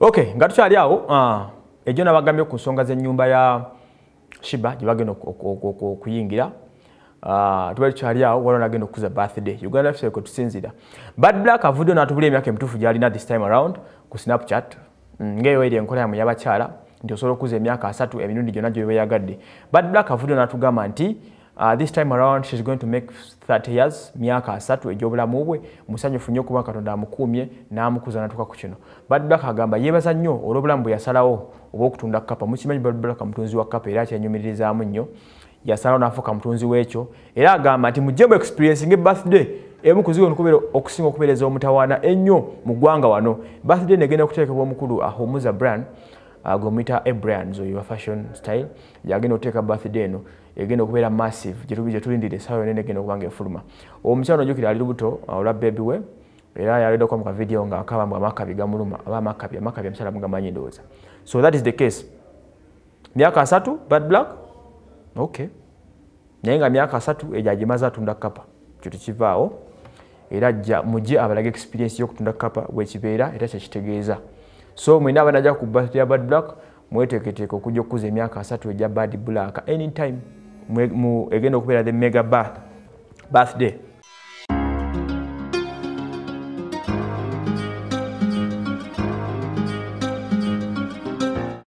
Okay, nga tukyali awo ah, ejo nabagambye ku nsonga z'ennyumba ya shiba gye bagenda okuyingira ah, tubali tukyali awo waliwo nagenda okukuza birthday uganda fc kwe tusinzira bad black avuddeyo n'atubula emyaka emituufu gy'alina this time around ku snapchat mm, ngaeyo eri enkola yamwe y'abakyala nti osobola okukuza emyaka asatu emirundi gyonna gyoweyagadde bad black avuddeyo n'atugamba nti uh, this time around she's going to make 30 years myaka asatu egyobulamu bwe musanyufu nnyo kuba katonda amukuumye n'amukuza natuka ku kino badblak agamba yeebaza nnyo olw'obulamu bwe yasalawo oba okutunda kapa mukimanyi badblak mutunzi wa kapa era kyanyumiririzaamu nnyo yasalawo nafuka mutunzi w'ekyo era agamba nti mujjemu experience ngaebirthday emu ku ziwo okusinga okubeereza omutawaana ennyo mu ggwanga wano birthday negenda okuteekebwa omukulu ahomuza brand gomita Abraham zoyo wa fashion style yagenda oteka birthday eno egenda okubeera massive jirubi je tulindire sawo nene genda kubanga efuluma omusano jukira ali lubuto ah, ola baby we era yaleda kwa muka video nga akaba mwa makabi gamuluma aba makabi makabi amsala mwa manyi doza so that is the case miaka asatu bad black okay nenga miaka asatu eja jimaza tunda kapa kitu kivao era ja muji abalage experience yokutunda kapa wechibeera era kya kitegeeza so mwena abanaja ku birthday ya bad black mweteketeke okujja okukuza emyaka asatu egya bad black anytime mu egenda okubeera the mega birth, birthday